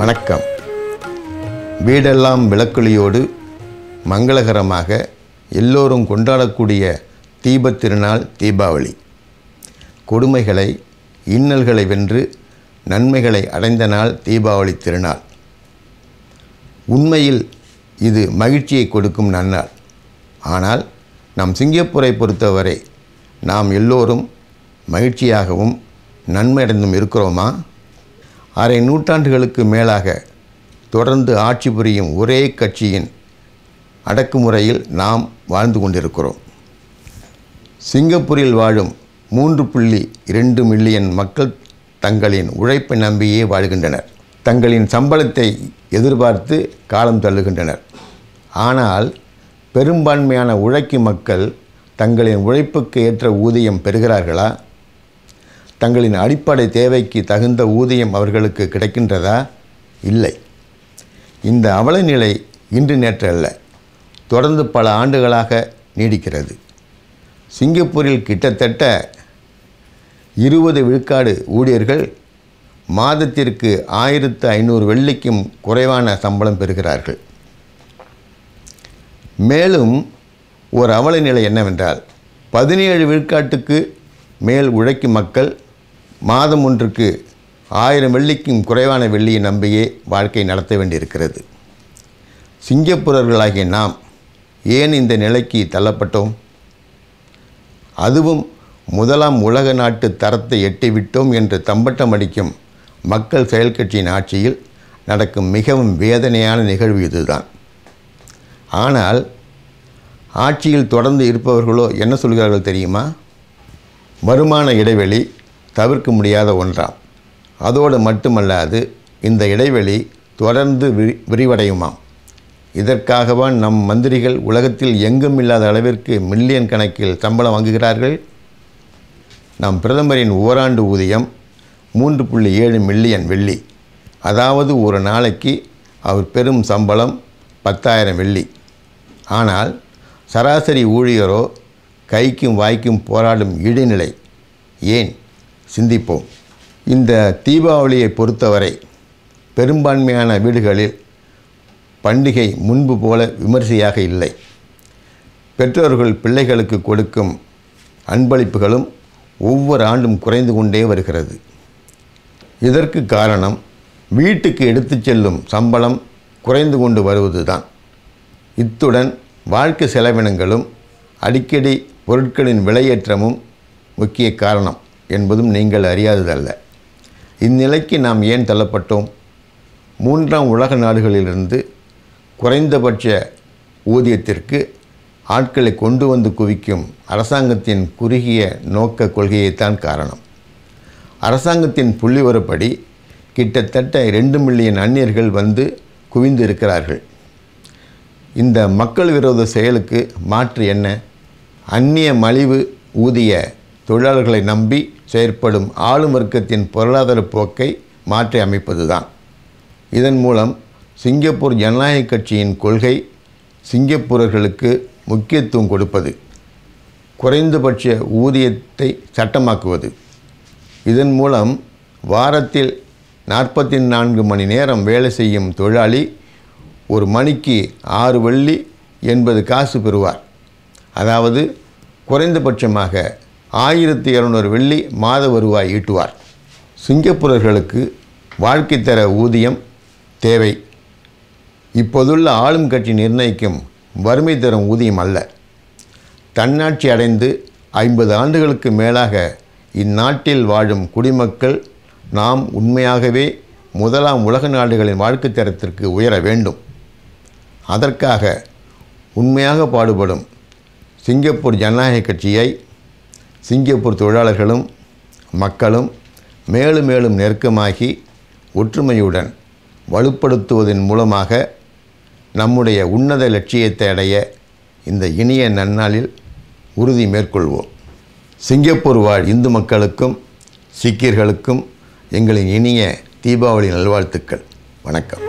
வணக்கம் வீடெல்லாம் விளக்கொலியோடு மங்களகரமாக எல்லோரும் கொண்டாடக்கூடிய தீபத் திருநாள் தீபாவளி கொடுமைகளை இன்னல்களை வென்று நன்மைகளை அடைந்த நாள் தீபாவளி திருநாள் உண்மையில் இது மகிழ்ச்சியை கொடுக்கும் நன்னாள் ஆனால் நம் சிங்கப்பூரை பொறுத்தவரை நாம் எல்லோரும் மகிழ்ச்சியாகவும் நன்மையடைந்தும் இருக்கிறோமா அரை நூற்றாண்டுகளுக்கு மேலாக தொடர்ந்து ஆட்சி புரியும் ஒரே கட்சியின் அடக்குமுறையில் நாம் வாழ்ந்து கொண்டிருக்கிறோம் சிங்கப்பூரில் வாழும் மூன்று புள்ளி இரண்டு மில்லியன் மக்கள் தங்களின் உழைப்பை நம்பியே வாழ்கின்றனர் தங்களின் சம்பளத்தை எதிர்பார்த்து காலம் தள்ளுகின்றனர் ஆனால் பெரும்பான்மையான உழைக்கும் மக்கள் தங்களின் உழைப்புக்கு ஏற்ற ஊதியம் பெறுகிறார்களா தங்களின் அடிப்படை தேவைக்கு தகுந்த ஊதியம் அவர்களுக்கு கிடைக்கின்றதா இல்லை இந்த அவலநிலை இன்று நேற்றல்ல தொடர்ந்து பல ஆண்டுகளாக நீடிக்கிறது சிங்கப்பூரில் கிட்டத்தட்ட இருபது விழுக்காடு ஊழியர்கள் மாதத்திற்கு ஆயிரத்து ஐநூறு வெள்ளிக்கும் குறைவான சம்பளம் பெறுகிறார்கள் மேலும் ஒரு அவல நிலை என்னவென்றால் பதினேழு விழுக்காட்டுக்கு மேல் உழைக்கும் மக்கள் மாதம் ஒன்றுக்கு ஆயிரம் வெள்ளிக்கும் குறைவான வெள்ளியை நம்பியே வாழ்க்கை நடத்த வேண்டியிருக்கிறது சிங்கப்பூரர்களாகிய நாம் ஏன் இந்த நிலைக்கு தள்ளப்பட்டோம் அதுவும் முதலாம் உலக நாட்டு தரத்தை எட்டிவிட்டோம் என்று தம்பட்டம் அடிக்கும் மக்கள் செயல் கட்சியின் ஆட்சியில் நடக்கும் மிகவும் வேதனையான நிகழ்வு இதுதான் ஆனால் ஆட்சியில் தொடர்ந்து இருப்பவர்களோ என்ன சொல்கிறார்கள் தெரியுமா வருமான இடைவெளி தவிர்க்க முடியாத ஒன்றாம் அதோடு மட்டுமல்லாது இந்த இடைவெளி தொடர்ந்து விரி விரிவடையுமாம் இதற்காகவா நம் மந்திரிகள் உலகத்தில் எங்கும் இல்லாத அளவிற்கு மில்லியன் கணக்கில் சம்பளம் வாங்குகிறார்கள் நம் பிரதமரின் ஓராண்டு ஊதியம் மூன்று புள்ளி ஏழு மில்லியன் வெள்ளி அதாவது ஒரு நாளைக்கு அவர் பெறும் சம்பளம் பத்தாயிரம் வெள்ளி ஆனால் சராசரி ஊழியரோ கைக்கும் வாய்க்கும் போராடும் இடைநிலை ஏன் சிந்திப்போம் இந்த தீபாவளியை பொறுத்தவரை பெரும்பான்மையான வீடுகளில் பண்டிகை முன்பு போல விமரிசையாக இல்லை பெற்றோர்கள் பிள்ளைகளுக்கு கொடுக்கும் அன்பளிப்புகளும் ஒவ்வொரு ஆண்டும் குறைந்து கொண்டே வருகிறது இதற்கு காரணம் வீட்டுக்கு எடுத்து செல்லும் சம்பளம் குறைந்து கொண்டு வருவதுதான் இத்துடன் வாழ்க்கை செலவினங்களும் அடிக்கடி பொருட்களின் விலையேற்றமும் முக்கிய காரணம் என்பதும் நீங்கள் அறியாததல்ல இந்நிலைக்கு நாம் ஏன் தள்ளப்பட்டோம் மூன்றாம் உலக நாடுகளிலிருந்து குறைந்தபட்ச ஊதியத்திற்கு ஆட்களை கொண்டு வந்து குவிக்கும் அரசாங்கத்தின் குறுகிய நோக்க கொள்கையைத்தான் காரணம் அரசாங்கத்தின் புள்ளிவரப்படி கிட்டத்தட்ட ரெண்டு மில்லியன் அந்நியர்கள் வந்து குவிந்து இருக்கிறார்கள் இந்த மக்கள் விரோத செயலுக்கு மாற்று என்ன அந்நிய மலிவு ஊதிய தொழிலாளர்களை நம்பி செயற்படும் ஆளும் வர்க்கத்தின் பொருளாதார போக்கை மாற்றி அமைப்பதுதான் இதன் மூலம் சிங்கப்பூர் ஜனநாயக கட்சியின் கொள்கை சிங்கப்பூரர்களுக்கு முக்கியத்துவம் கொடுப்பது குறைந்தபட்ச ஊதியத்தை சட்டமாக்குவது இதன் மூலம் வாரத்தில் நாற்பத்தி நான்கு மணி நேரம் வேலை செய்யும் தொழிலாளி ஒரு மணிக்கு ஆறு வள்ளி என்பது காசு பெறுவார் அதாவது குறைந்தபட்சமாக ஆயிரத்தி இரநூறு வெள்ளி மாத வருவாய் ஈட்டுவார் சிங்கப்பூரர்களுக்கு வாழ்க்கை தர ஊதியம் தேவை இப்போதுள்ள ஆளும் கட்சி நிர்ணயிக்கும் வறுமை தரும் ஊதியம் அல்ல தன்னாட்சி அடைந்து ஐம்பது ஆண்டுகளுக்கு மேலாக இந்நாட்டில் வாழும் குடிமக்கள் நாம் உண்மையாகவே முதலாம் உலக நாடுகளின் வாழ்க்கை தரத்திற்கு உயர வேண்டும் அதற்காக உண்மையாக பாடுபடும் சிங்கப்பூர் ஜனநாயக கட்சியை சிங்கப்பூர் தொழிலாளர்களும் மக்களும் மேலும் மேலும் நெருக்கமாகி ஒற்றுமையுடன் வலுப்படுத்துவதன் மூலமாக நம்முடைய உன்னத லட்சியத்தை அடைய இந்த இனிய நன்னாளில் உறுதி மேற்கொள்வோம் சிங்கப்பூர் வாழ் இந்து மக்களுக்கும் சீக்கியர்களுக்கும் எங்களின் இனிய தீபாவளி நல்வாழ்த்துக்கள் வணக்கம்